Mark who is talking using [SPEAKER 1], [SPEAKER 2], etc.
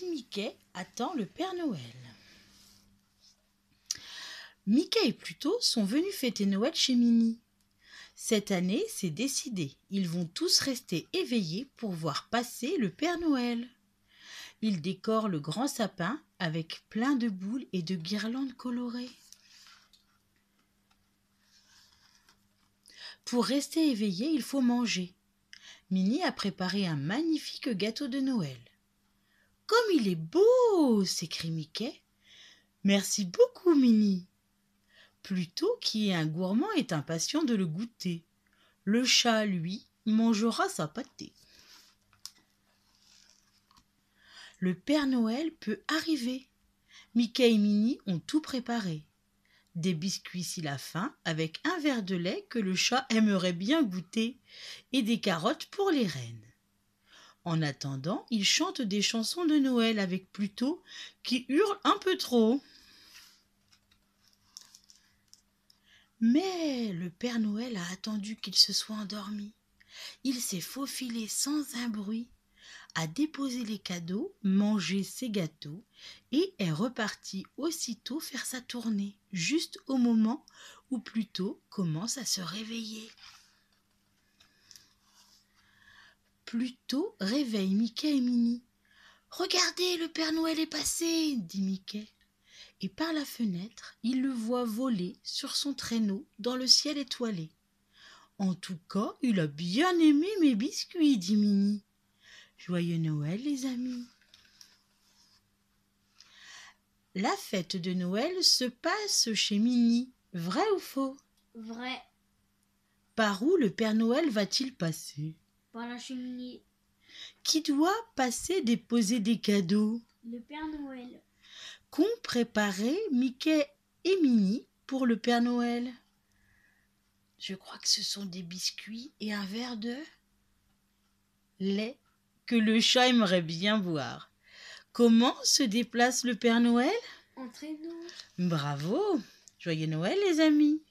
[SPEAKER 1] Mickey attend le Père Noël. Mickey et Pluto sont venus fêter Noël chez Minnie. Cette année, c'est décidé, ils vont tous rester éveillés pour voir passer le Père Noël. Ils décorent le grand sapin avec plein de boules et de guirlandes colorées. Pour rester éveillés, il faut manger. Minnie a préparé un magnifique gâteau de Noël comme il est beau s'écrie Mickey. Merci beaucoup, Minnie. Plutôt qui est un gourmand, est impatient de le goûter. Le chat, lui, mangera sa pâtée. Le Père Noël peut arriver. Mickey et Minnie ont tout préparé. Des biscuits s'il a faim, avec un verre de lait que le chat aimerait bien goûter, et des carottes pour les reines. En attendant, il chante des chansons de Noël avec Pluto qui hurle un peu trop. Mais le Père Noël a attendu qu'il se soit endormi. Il s'est faufilé sans un bruit, a déposé les cadeaux, mangé ses gâteaux et est reparti aussitôt faire sa tournée, juste au moment où Pluto commence à se réveiller. Plutôt réveille Mickey et Minnie. Regardez, le Père Noël est passé, dit Mickey. Et par la fenêtre, il le voit voler sur son traîneau dans le ciel étoilé. En tout cas, il a bien aimé mes biscuits, dit Minnie. Joyeux Noël, les amis. La fête de Noël se passe chez Minnie. Vrai ou faux Vrai. Par où le Père Noël va-t-il passer qui doit passer déposer des cadeaux Le Père Noël. Qu'ont préparé Mickey et Minnie pour le Père Noël Je crois que ce sont des biscuits et un verre de lait que le chat aimerait bien boire. Comment se déplace le Père Noël Entrez-nous. Bravo Joyeux Noël les amis